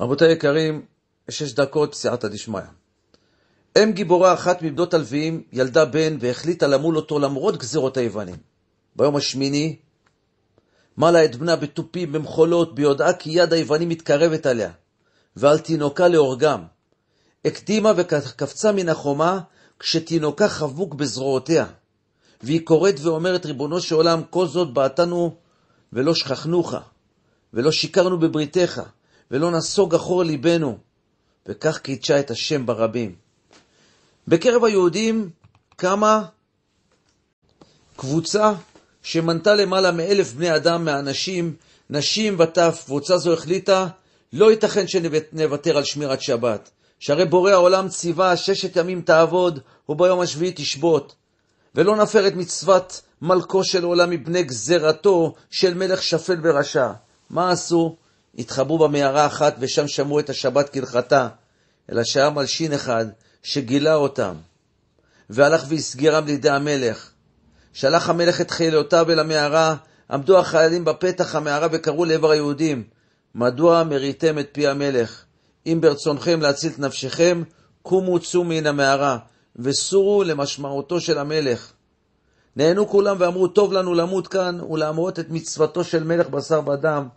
רבותי היקרים, שש דקות סייעתא דשמיא. אם גיבורה אחת מבנות הלוויים ילדה בן והחליטה למול אותו למרות גזירות היוונים. ביום השמיני מלה את בנה בתופים, במחולות, ביודעה כי יד היוונים מתקרבת עליה, ועל תינוקה להורגם. הקדימה וקפצה מן החומה, כשתינוקה חבוק בזרועותיה. והיא קוראת ואומרת, ריבונו של עולם, כל זאת בעתנו ולא שכחנוך, ולא שיקרנו בבריתך, ולא נסוג אחור ליבנו. וכך קידשה את השם ברבים. בקרב היהודים קמה קבוצה שמנתה למעלה מאלף בני אדם מהאנשים, נשים וטף, קבוצה זו החליטה, לא ייתכן שנוותר על שמירת שבת. שהרי בורא העולם ציווה, ששת ימים תעבוד, וביום השביעי תשבות. ולא נפר את מצוות מלכו של עולם מפני גזרתו של מלך שפל ורשע. מה עשו? התחברו במערה אחת ושם שמעו את השבת כהלכתה, אלא שהיה מלשין אחד שגילה אותם, והלך והסגירם לידי המלך. שלח המלך את חילותיו אל המערה, עמדו החיילים בפתח המערה וקראו לעבר היהודים, מדוע מריתם את פי המלך? אם ברצונכם להציל את נפשכם, קומו צאו מן המערה, וסורו למשמעותו של המלך. נהנו כולם ואמרו, טוב לנו למות כאן ולהמרות את מצוותו של מלך בשר ודם.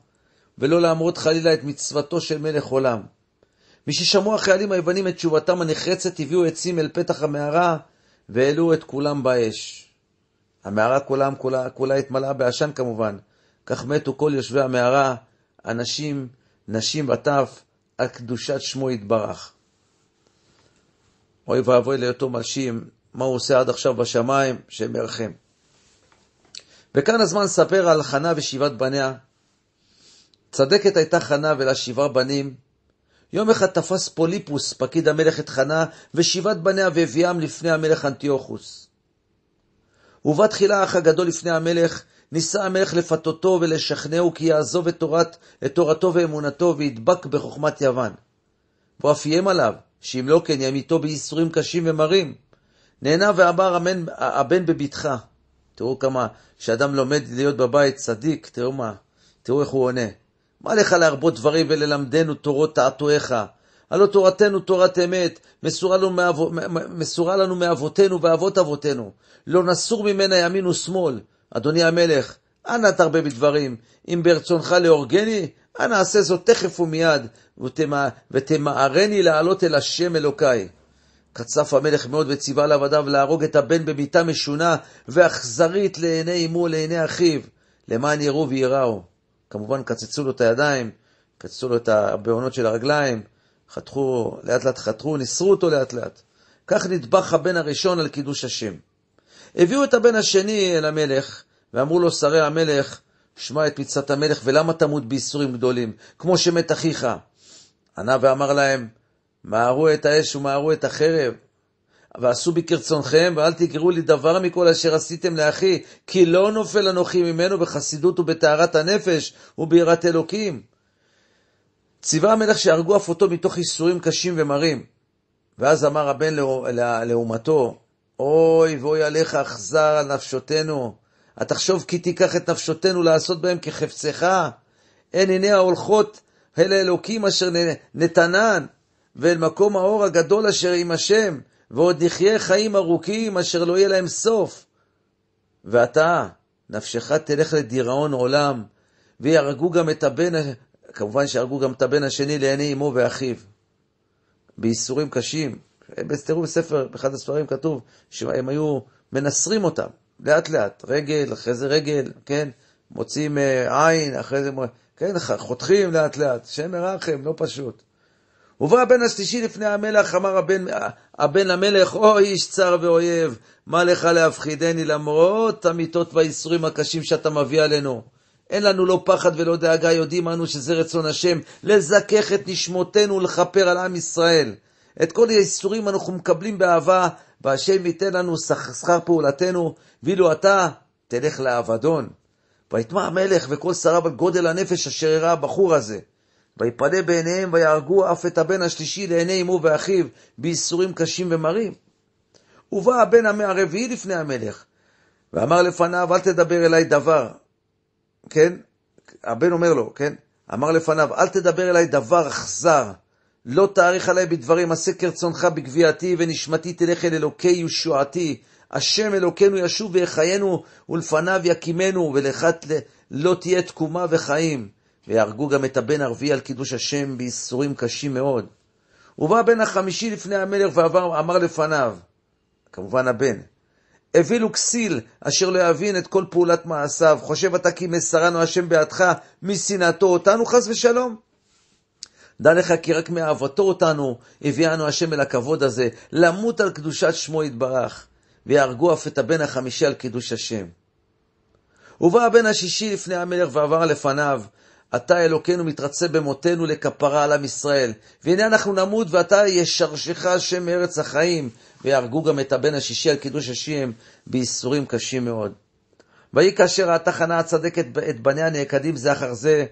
ולא להמרות חלילה את מצוותו של מלך עולם. מששמעו החיילים היוונים את תשובתם הנחרצת, הביאו עצים אל פתח המערה, והעלו את כולם באש. המערה כולם, כולה, כולה התמלאה בעשן כמובן, כך מתו כל יושבי המערה, אנשים, נשים וטף, על קדושת שמו יתברך. אוי ואבוי להיותו מלשים, מה הוא עושה עד עכשיו בשמיים, שמרחם. וכאן הזמן לספר על חנה ושבעת בניה, צדקת הייתה חנה ולה שבעה בנים. יום אחד תפס פוליפוס, פקיד המלך, את חנה ושבעת בניה והביאם לפני המלך אנטיוכוס. ובא תחילה האח הגדול לפני המלך, ניסה המלך לפתותו ולשכנעו כי יעזוב את, תורת, את תורתו ואמונתו וידבק בחוכמת יוון. והוא אף איים עליו, שאם לא כן ימיתו בייסורים קשים ומרים. נהנה ואמר אמן, הבן בבטחה. תראו כמה, כשאדם לומד להיות בבית צדיק, תראו מה, תראו איך הוא עונה. מה לך להרבות דברים וללמדנו תורות תעתועיך? הלא תורתנו תורת אמת, מסורה לנו, מאב... מסורה לנו מאבותינו ואבות אבותינו. לא נסור ממנה ימין ושמאל. אדוני המלך, אנא תרבה בדברים, אם ברצונך להורגני, אנא עשה זאת תכף ומיד, ותמע... ותמערני לעלות אל השם אלוקיי. קצף המלך מאוד וציווה עבדיו להרוג את הבן במיתה משונה ואכזרית לעיני אמו ולעיני אחיו, למען יראו וייראו. כמובן קצצו לו את הידיים, קצצו לו את הבעונות של הרגליים, חתכו, לאט לאט חתכו, ניסרו אותו לאט לאט. כך נטבח הבן הראשון על קידוש השם. הביאו את הבן השני אל המלך, ואמרו לו שרי המלך, שמע את מצוות המלך, ולמה תמות בייסורים גדולים, כמו שמת אחיך? ענה ואמר להם, מהרו את האש ומהרו את החרב, ועשו בי כרצונכם, ואל תגרו לי דבר מכל אשר עשיתם לאחי, כי לא נופל אנוכי ממנו בחסידות ובטהרת הנפש וביראת אלוקים. ציווה המלך שהרגו אף אותו מתוך ייסורים קשים ומרים. ואז אמר הבן לאומתו, אוי ואוי עליך אכזר על נפשותנו, התחשוב כי תיקח את נפשותנו לעשות בהם כחפצך. הן עיני ההולכות אל האלוקים אשר נתנן, ואל מקום האור הגדול אשר עם השם. ועוד נחיה חיים ארוכים אשר לא יהיה להם סוף. ואתה, נפשך תלך לדיראון עולם, ויהרגו גם את הבן, כמובן שהרגו גם את הבן השני לעיני אמו ואחיו. בייסורים קשים. תראו בספר, באחד הספרים כתוב שהם היו מנסרים אותם, לאט לאט, רגל, אחרי זה רגל, כן? מוצאים אה, עין, אחרי זה, כן, חותכים לאט לאט, שם מרחם, לא פשוט. ובא הבן השלישי לפני המלך, אמר הבן, הבן המלך, או איש צר ואויב, מה לך להפחידני למרות המיתות והאיסורים הקשים שאתה מביא עלינו? אין לנו לא פחד ולא דאגה, יודעים אנו שזה רצון השם, לזכך את נשמותינו ולכפר על עם ישראל. את כל האיסורים אנחנו מקבלים באהבה, והשם ייתן לנו שכר פעולתנו, ואילו אתה תלך לאבדון. ויטמע המלך וכל שריו על גודל הנפש אשר הראה הבחור הזה. ויפלא בעיניהם ויהרגו אף את הבן השלישי לעיני אמו ואחיו בייסורים קשים ומרים. ובא הבן המאה הרביעי לפני המלך, ואמר לפניו, אל תדבר אליי דבר. כן? הבן אומר לו, כן? אמר לפניו, אל תדבר אליי דבר אכזר. לא תאריך עליי בדברים, עשה כרצונך בגביעתי, ונשמתי תלך אל אלוקי ישועתי. השם אלוקינו ישוב ויחיינו, ולפניו יקימנו, ולך לא תהיה תקומה וחיים. והרגו גם את הבן הרביעי על קידוש השם בייסורים קשים מאוד. ובא הבן החמישי לפני המלך ואמר לפניו, כמובן הבן, הביא לו כסיל אשר לא יבין את כל פעולת מעשיו, חושב אתה כי מסרנו השם בעדך משנאתו אותנו חס ושלום? דע לך כי רק מאהבתו אותנו הביאנו השם אל הכבוד הזה, למות על קדושת שמו יתברך, ויהרגו אף את הבן החמישי על קידוש השם. ובא הבן השישי לפני המלך ועבר לפניו, אתה אלוקינו מתרצה במותנו לכפרה על עם ישראל. והנה אנחנו נמות ואתה ישרשך השם מארץ החיים. ויהרגו גם את הבן השישי על קידוש השם בייסורים קשים מאוד. ויהי כאשר ראתה חנה הצדקת את בניה נעקדים זה אחר זה,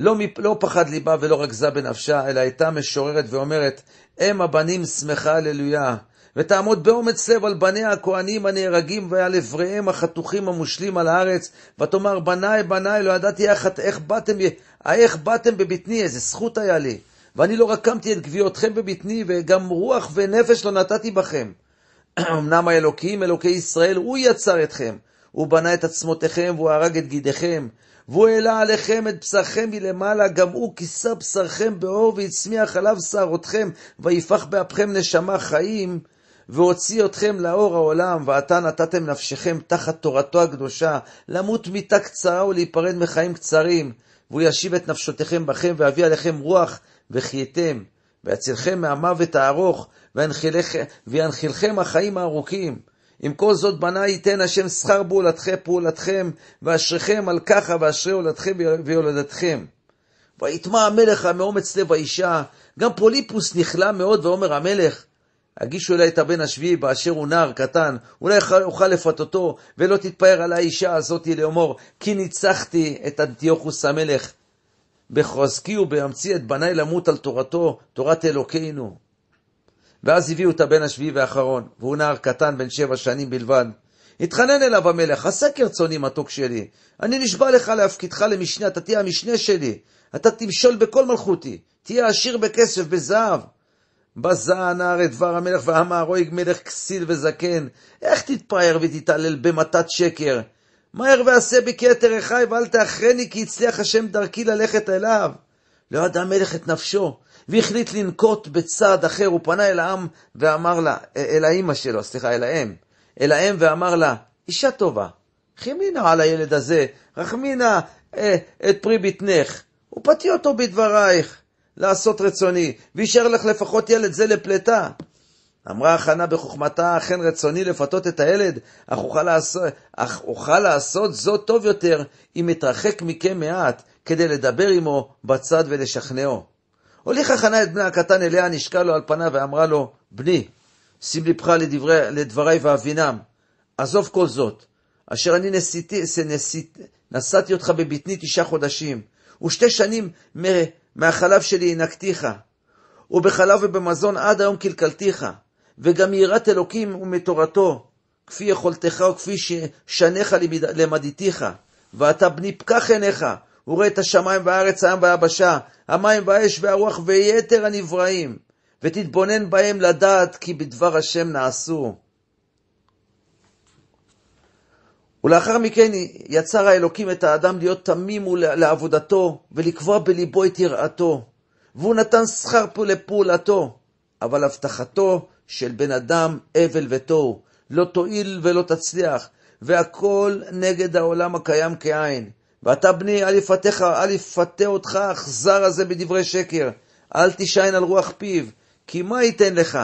לא, מפ... לא פחד ליבה ולא רגזה בנפשה, אלא הייתה משוררת ואומרת, אם הבנים שמחה הללויה. ותעמוד באומץ לב על בניה הכהנים הנהרגים ועל אבריהם החתוכים המושלים על הארץ, ותאמר בניי בניי לא ידעתי איך, איך, באתם, איך באתם בבטני, איזה זכות היה לי. ואני לא רקמתי את גביעותכם בבטני, וגם רוח ונפש לא נתתי בכם. אמנם האלוקים, אלוקי ישראל, הוא יצר אתכם. הוא בנה את עצמותיכם, והוא הרג את גידיכם. והוא העלה עליכם את בשרכם מלמעלה, גם הוא כיסה בשרכם באור, והצמיח עליו שערותכם, ויפח באפכם נשמה חיים. והוציא אתכם לאור העולם, ועתה נתתם נפשכם תחת תורתו הקדושה, למות מיתה קצרה ולהיפרד מחיים קצרים, והוא ישיב את נפשותיכם בכם, ואביא עליכם רוח, וחייתם, ויצילכם מהמוות הארוך, וינחילכם החיים הארוכים. עם כל זאת בנה ייתן השם שכר פעולתכם, פעולתכם, ואשריכם על ככה, ואשרי הולדכם ויולדתכם. ויטמע המלך מאומץ לב האישה, גם פוליפוס נכלא מאוד, ואומר המלך, הגישו אליי את הבן השביעי באשר הוא נער קטן, אולי אוכל לפתותו, ולא תתפאר על האישה הזאתי לאמור, כי ניצחתי את אנטיוכוס המלך. בחוזקי ובאמצי את בניי למות על תורתו, תורת אלוקינו. ואז הביאו את הבן השביעי והאחרון, והוא נער קטן בן שבע שנים בלבד. התחנן אליו המלך, עשה כרצוני מתוק שלי, אני נשבע לך להפקידך למשנה, אתה תהיה המשנה שלי, אתה תמשול בכל מלכותי, תהיה עשיר בכסף, בזהב, בזען הארץ דבר המלך ואמר, והמהרוג מלך כסיל וזקן, איך תתפאר ותתעלל במתת שקר? מה ירווה בי בכתר אחי ואל תאחרני כי הצליח השם דרכי ללכת אליו. לא ידע המלך את נפשו, והחליט לנקוט בצעד אחר, הוא פנה אל העם ואמר לה, אל האמא שלו, סליחה, אל האם, אל האם ואמר לה, אישה טובה, חימינה על הילד הזה, רחמינה אה, את פרי בטנך, ופתי אותו בדברייך. לעשות רצוני, וישאר לך לפחות ילד זה לפלטה. אמרה החנה בחוכמתה, אכן רצוני לפתות את הילד, אך אוכל, לעשות, אך אוכל לעשות זאת טוב יותר אם אתרחק מכם מעט, כדי לדבר עמו בצד ולשכנעו. הוליכה חנה את בנה הקטן אליה, נשקע לו על פניו ואמרה לו, בני, שים לבך לדברי, לדברי ואבינם, עזוב כל זאת, אשר אני נשאתי אותך בבטני תשעה חודשים, ושתי שנים מ... מהחלב שלי הנקתיך, ובחלב ובמזון עד היום קלקלתיך, וגם יראת אלוקים ומתורתו, כפי יכולתך וכפי ששניך למדיתיך. ואתה בני פקח עיניך, וראה את השמיים והארץ, העם והיבשה, המים והאש והרוח ויתר הנבראים, ותתבונן בהם לדעת כי בדבר השם נעשו. ולאחר מכן יצר האלוקים את האדם להיות תמים לעבודתו ולקבוע בליבו את יראתו. והוא נתן שכר לפעולתו, אבל הבטחתו של בן אדם אבל ותוהו, לא תועיל ולא תצליח, והכל נגד העולם הקיים כעין. ואתה בני, אל יפתה אותך האכזר הזה בדברי שקר, אל תישען על רוח פיו, כי מה ייתן לך?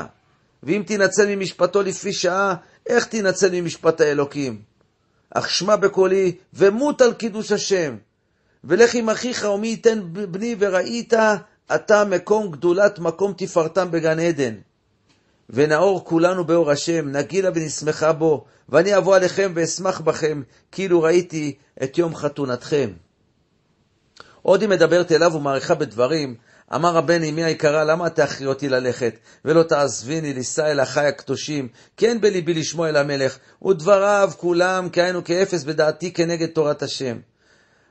ואם תינצל ממשפטו לפי שעה, איך תינצל ממשפט האלוקים? אך שמע בקולי, ומות על קידוש השם. ולך עם אחיך ומי ייתן בני וראית אתה מקום גדולת מקום תפארתם בגן עדן. ונאור כולנו באור השם, נגילה ונשמחה בו, ואני אבוא עליכם ואשמח בכם, כאילו ראיתי את יום חתונתכם. עוד היא מדברת אליו ומעריכה בדברים אמר הבן אמי היקרה, למה תאחרי אותי ללכת? ולא תעזביני לישא אל אחי הקדושים, כי אין בליבי לשמוע אל המלך, ודבריו כולם כאין כאפס בדעתי כנגד תורת השם.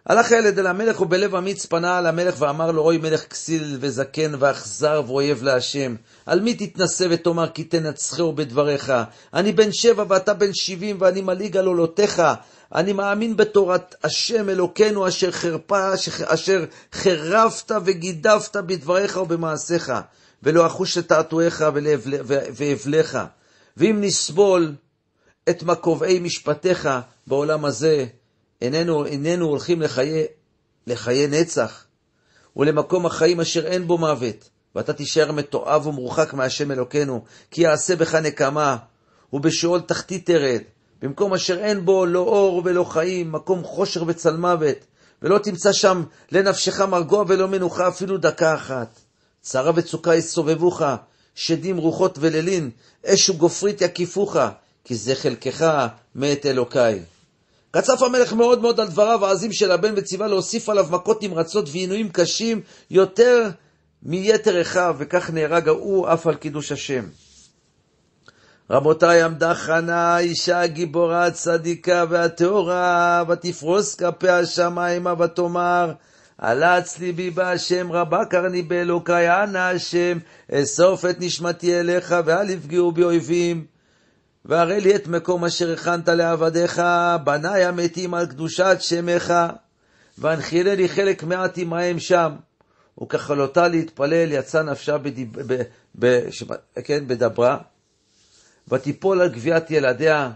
הלך הילד אל המלך, ובלב אמיץ פנה אל המלך ואמר לו, אוי מלך כסיל וזקן ואכזר ואויב להשם, על מי תתנשא ותאמר כי תנצחהו בדבריך? אני בן שבע ואתה בן שבעים, ואני מלעיג על עולותיך, אני מאמין בתורת השם אלוקינו אשר חרפה, אשר חרפת וגידפת בדבריך ובמעשיך, ולא אחוש את תעתועיך ואבליך. ואם נסבול את מקובעי משפטיך בעולם הזה, איננו, איננו הולכים לחיי, לחיי נצח ולמקום החיים אשר אין בו מוות, ואתה תישאר מתועב ומרוחק מהשם אלוקינו, כי יעשה בך נקמה, ובשאול תחתית תרד. במקום אשר אין בו לא אור ולא חיים, מקום חושר וצל מוות, ולא תמצא שם לנפשך מרגוע ולא מנוחה אפילו דקה אחת. צרה וצוקה יסובבוך, שדים רוחות ולילין, אש וגופרית יקיפוך, כי זה חלקך מאת אלוקי. קצף המלך מאוד מאוד על דבריו העזים של הבן וציווה להוסיף עליו מכות נמרצות ועינויים קשים יותר מיתר אחיו, וכך נהרג ההוא אף על קידוש השם. רבותיי, עמדה חנה, אישה הגיבורה, הצדיקה והטהורה, ותפרוס כפי השמיימה ותאמר, אלץ ליבי בהשם, רבה קרני באלוקי, אנא השם, אסוף את נשמתי אליך, ואל יפגעו בי אויבים. והרי לי את מקום אשר הכנת לעבדיך, בניי המתים על קדושת שמך, והנחילה לי חלק מעט עמהם שם. וככלותה להתפלל, יצא נפשה בדיב... ב... ב... ש... כן, בדברה. ותיפול על גביית ילדיה,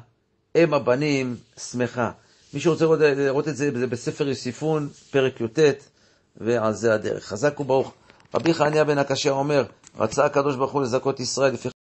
אם הבנים שמחה. מי שרוצה לראות, לראות את זה, זה בספר יוסיפון, פרק י"ט, ועל זה הדרך. חזק וברוך. רבי חניה בן הקשה אומר, רצה הקדוש ברוך הוא לזכות ישראל, לפי